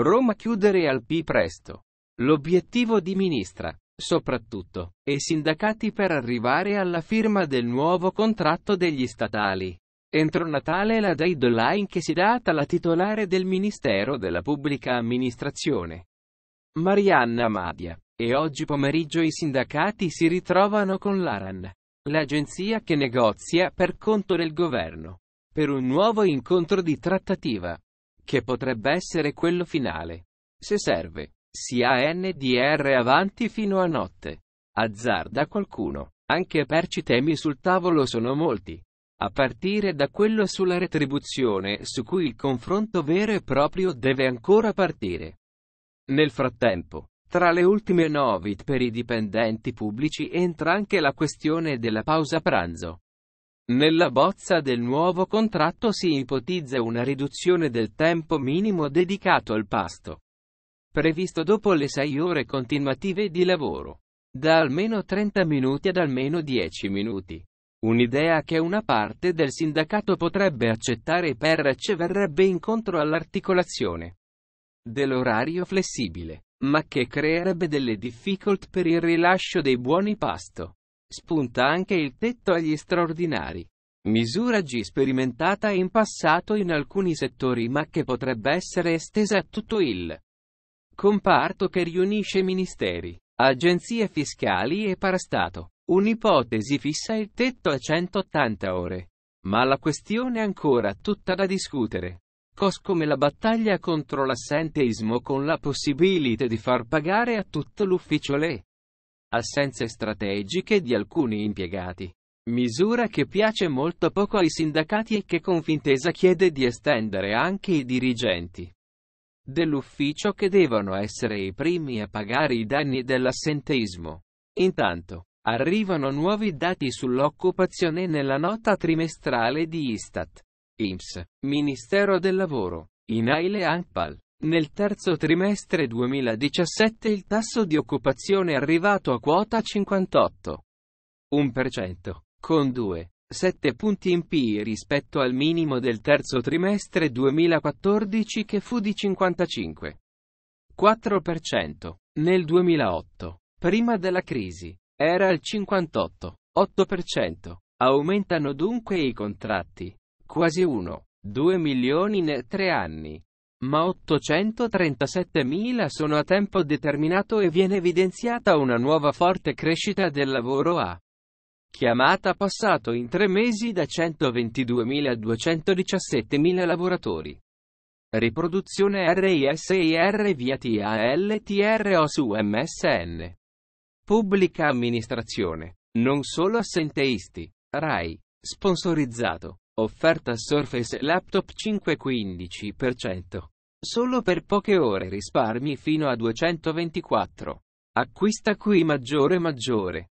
Roma chiudere al P presto. L'obiettivo di Ministra, soprattutto, e sindacati per arrivare alla firma del nuovo contratto degli statali. Entro Natale la deadline che si dà alla titolare del Ministero della Pubblica Amministrazione. Marianna Madia. E oggi pomeriggio i sindacati si ritrovano con l'ARAN, l'agenzia che negozia per conto del governo, per un nuovo incontro di trattativa che potrebbe essere quello finale. Se serve, si ha NDR avanti fino a notte. Azzarda qualcuno. Anche perci temi sul tavolo sono molti. A partire da quello sulla retribuzione, su cui il confronto vero e proprio deve ancora partire. Nel frattempo, tra le ultime novit per i dipendenti pubblici entra anche la questione della pausa pranzo. Nella bozza del nuovo contratto si ipotizza una riduzione del tempo minimo dedicato al pasto, previsto dopo le 6 ore continuative di lavoro, da almeno 30 minuti ad almeno 10 minuti. Un'idea che una parte del sindacato potrebbe accettare per ci verrebbe incontro all'articolazione dell'orario flessibile, ma che creerebbe delle difficoltà per il rilascio dei buoni pasto. Spunta anche il tetto agli straordinari. Misura G sperimentata in passato in alcuni settori ma che potrebbe essere estesa a tutto il comparto che riunisce ministeri, agenzie fiscali e parastato. Un'ipotesi fissa il tetto a 180 ore. Ma la questione è ancora tutta da discutere. Cos come la battaglia contro l'assenteismo con la possibilità di far pagare a tutto l'ufficio le assenze strategiche di alcuni impiegati. Misura che piace molto poco ai sindacati e che Confintesa chiede di estendere anche ai dirigenti dell'ufficio che devono essere i primi a pagare i danni dell'assenteismo. Intanto, arrivano nuovi dati sull'occupazione nella nota trimestrale di Istat, IMS, Ministero del Lavoro, INAIL e ANPAL. Nel terzo trimestre 2017 il tasso di occupazione è arrivato a quota 58,1%, con 2,7 punti in PI rispetto al minimo del terzo trimestre 2014 che fu di 55,4%. Nel 2008, prima della crisi, era al 58,8%. Aumentano dunque i contratti. Quasi 1,2 milioni in tre anni ma 837.000 sono a tempo determinato e viene evidenziata una nuova forte crescita del lavoro a chiamata passato in tre mesi da 122.000 a 217.000 lavoratori. Riproduzione RISIR via TALTRO su MSN. Pubblica amministrazione. Non solo assenteisti. RAI. Sponsorizzato. Offerta Surface Laptop 5 15%. Solo per poche ore risparmi fino a 224. Acquista qui maggiore maggiore.